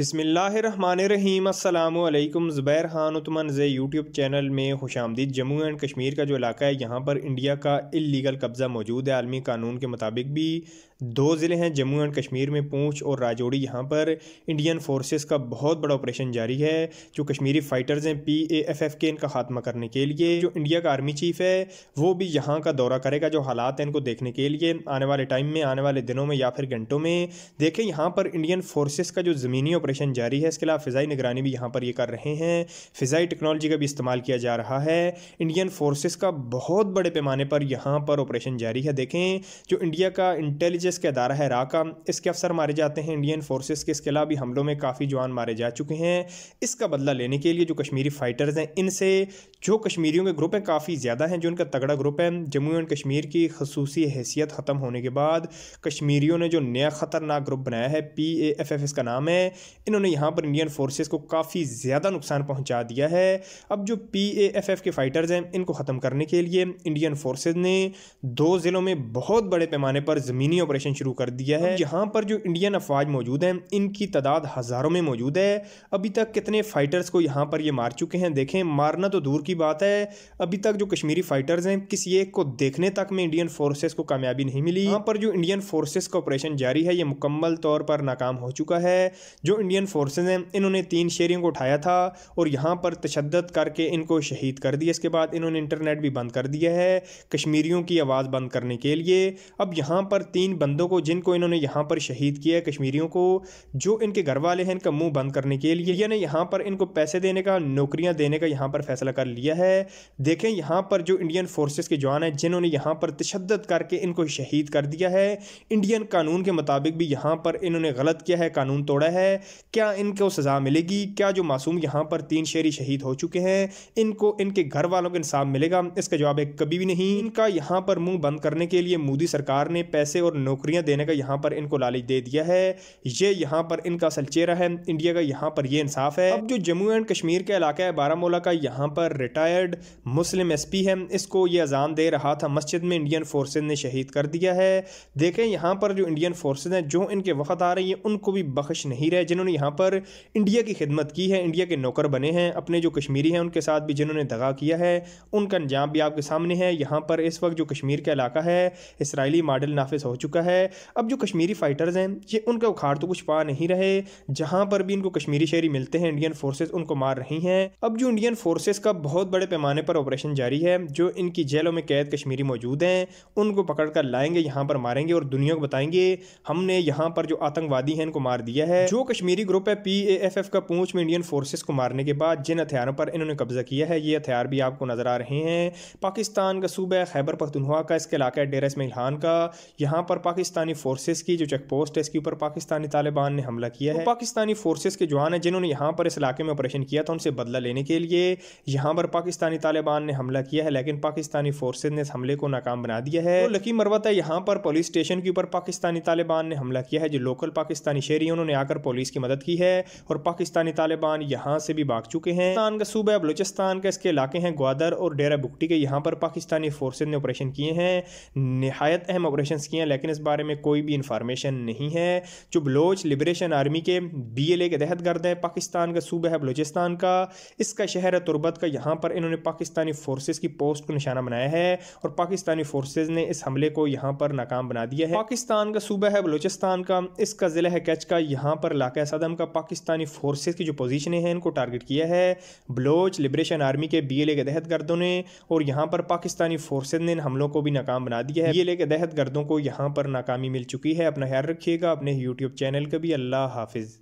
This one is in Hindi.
बिसमीम अल्लाम ज़ुबैर खान उतमन ज़े यूट्यूब चैनल में खुश आमदीद जम्मू एंड कश्मीर का जो इलाका है यहाँ पर इंडिया का इलीगल कब्ज़ा मौजूद है आलमी कानून के मुताबिक भी दो ज़िले हैं जम्मू एंड कश्मीर में पूंछ और राजौड़ी यहाँ पर इंडियन फोर्सेस का बहुत बड़ा ऑपरेशन जारी है जो कश्मीरी फाइटर्स हैं पी ए एफ एफ के इनका खात्मा करने के लिए जो इंडिया का आर्मी चीफ है वो भी यहाँ का दौरा करेगा जो हालात हैं इनको देखने के लिए आने वाले टाइम में आने वाले दिनों में या फिर घंटों में देखें यहाँ पर इंडियन फोर्सेज का जो ज़मीनी ऑपरेशन जारी है इसके अलावा फ़िज़ाई निगरानी भी यहाँ पर ये कर रहे हैं फ़िज़ाई टेक्नोलॉजी का भी इस्तेमाल किया जा रहा है इंडियन फोर्सेज का बहुत बड़े पैमाने पर यहाँ पर ऑपरेशन जारी है देखें जो इंडिया का इंटेलिजेंस जिसके अदारा है राका इसके अफसर मारे जाते हैं इंडियन फोर्सेस के इसके अलावा हमलों में काफ़ी जवान मारे जा चुके हैं इसका बदला लेने के लिए जो कश्मीरी फाइटर्स हैं इनसे जो कश्मीरियों के ग्रुप हैं काफ़ी ज़्यादा हैं जो उनका तगड़ा ग्रुप है जम्मू एंड कश्मीर की खसूसी हैसियत ख़त्म होने के बाद कश्मीरियों ने जो नया ख़तरनाक ग्रुप बनाया है पी ए एफ एफ इसका नाम है इन्होंने यहाँ पर इंडियन फोर्सेज को काफ़ी ज़्यादा नुकसान पहुँचा दिया है अब जो पी ए एफ एफ के फ़ाइटर्स हैं इनको ख़त्म करने के लिए इंडियन फोर्सेज ने दो ज़िलों में बहुत बड़े पैमाने पर ज़मीनी ऑपरेशन ऑपरेशन शुरू कर दिया है हाँ यहाँ पर जो इंडियन अफवाज मौजूद हैं इनकी तादाद हज़ारों में मौजूद है अभी तक कितने फ़ाइटर्स को यहाँ पर ये मार चुके हैं देखें मारना तो दूर की बात है अभी तक जो कश्मीरी फ़ाइटर्स हैं किसी एक को देखने तक में इंडियन फोर्सेज को कामयाबी नहीं मिली हाँ। यहाँ पर जो इंडियन फोर्सेज का ऑपरेशन जारी है ये मुकम्मल तौर पर नाकाम हो चुका है जो इंडियन फोर्सेज हैं इन्होंने तीन शेरियों को उठाया था और यहाँ पर तशद करके इनको शहीद कर दिया इसके बाद इन्होंने इंटरनेट भी बंद कर दिया है कश्मीरियों की आवाज़ बंद करने के लिए अब यहाँ पर तीन बंद बंदों को जिनको इन्होंने यहाँ पर शहीद किया है कश्मीरियों को जो इनके घर वाले हैं इनका मुंह बंद करने के लिए यानी यहाँ पर इनको पैसे देने का नौकरियाँ देने का यहाँ पर फैसला कर लिया है देखें यहाँ पर जो इंडियन फोर्सेज के जवान हैं जिन्होंने यहाँ पर तशद करके इनको शहीद कर दिया है इंडियन कानून के मुताबिक भी यहाँ पर इन्होंने गलत किया है कानून तोड़ा है क्या इनको सज़ा मिलेगी क्या जो मासूम यहाँ पर तीन शहरी शहीद हो चुके हैं इनको इनके घर वालों को इंसाफ मिलेगा इसका जवाब है कभी भी नहीं इनका यहाँ पर मुंह बंद करने के लिए मोदी सरकार ने पैसे और नौकरी नौकरियां देने का यहाँ पर इनको लालच दे दिया है ये यहाँ पर इनका असल चेहरा है इंडिया का यहाँ पर ये इंसाफ है अब जो जम्मू एंड कश्मीर का इलाका है बारामूला का यहाँ पर रिटायर्ड मुस्लिम एस है इसको ये अजान दे रहा था मस्जिद में इंडियन फोर्सेज ने शहीद कर दिया है देखें यहाँ पर जो इंडियन फोर्सेज हैं जो इनके वक्त आ रही हैं उनको भी बख्श नहीं रहे जिन्होंने यहाँ पर इंडिया की खिदमत की है इंडिया के नौकर बने हैं अपने जो कश्मीरी हैं उनके साथ भी जिन्होंने दगा किया है उनका अंजाम भी आपके सामने है यहाँ पर इस वक्त जो कश्मीर का इलाका है इसराइली मॉडल नाफिज हो चुका चुका है अब जो कश्मीरी फाइटर्स हैं ये उनका उखाड़ तो कुछ पा नहीं रहे जहां पर भी इनको कश्मीरी शहरी मिलते हैं इंडियन फोर्सेज उनको मार रही हैं अब जो इंडियन फोर्सेज का बहुत बड़े पैमाने पर ऑपरेशन जारी है जो इनकी जेलों में कैद कश्मीरी मौजूद हैं उनको पकड़ कर लाएंगे यहाँ पर मारेंगे और दुनिया को बताएंगे हमने यहाँ पर जो आतंकवादी हैं इनको मार दिया है जो कश्मीरी ग्रुप है पी का पूछ में इंडियन फोर्सेज को मारने के बाद जिन हथियारों पर इन्होंने कब्जा किया है ये हथियार भी आपको नजर आ रहे हैं पाकिस्तान का सूबे खैबर पख्तनवा का इसके इलाका डेरा इसमिल खान का यहाँ पर पाकिस्तानी फोर्सेस की जो चेक पोस्ट है इसके ऊपर पाकिस्तानी तालिबान ने हमला किया है पाकिस्तानी फोर्सेस के जवान है जिन्होंने यहाँ पर इस इलाके में ऑपरेशन किया था उनसे बदला लेने के लिए यहाँ पर पाकिस्तानी तालिबान ने हमला किया है लेकिन पाकिस्तानी फोर्सेज ने इस हमले को नाकाम बना दिया है तो लकी मरवत है यहाँ पर पुलिस स्टेशन के ऊपर पाकिस्तानी तालिबान ने हमला किया है जो लोकल पाकिस्तानी शहरी उन्होंने आकर पुलिस की मदद की है और पाकिस्तानी तालिबान यहाँ से भी भाग चुके हैं पाकिस्तान का सूबा बलोचिस्तान का इसके इलाके हैं ग्वादर और डेरा बुकटी के यहाँ पर पाकिस्तानी फोर्सेज ने ऑपरेशन किए हैं नहायत अहम ऑपरेशन किए हैं लेकिन इस बारे में कोई भी इंफॉर्मेशन नहीं है जो बलोच लिबरेशन आर्मी के बी एल ए के तहत गर्द है पाकिस्तान का सूबा है बलोचिस्तान का इसका शहर है तुरबत का यहाँ पर इन्होंने पाकिस्तानी फोर्सेज की पोस्ट को निशाना बनाया है और पाकिस्तानी फोर्सेज ने इस हमले को यहाँ पर नाकाम बना दिया है पाकिस्तान का सूबा है बलोचिस्तान का इसका ज़िला है कैच का यहाँ पर लाका सदम का पाकिस्तानी फोर्सेज की जो पोजिशन है इनको टारगेट किया है बलोच लिबरेशन आर्मी के बी एल ए के तहत गर्दों ने और यहाँ पर पाकिस्तानी फोर्सेज ने इन हमलों को भी नाकाम बना दिया है बी एल ए के तहत गर्दों को यहाँ पर नाकामी मिल चुकी है अपना ख्याल रखिएगा अपने यूट्यूब चैनल का भी अल्लाह हाफिज़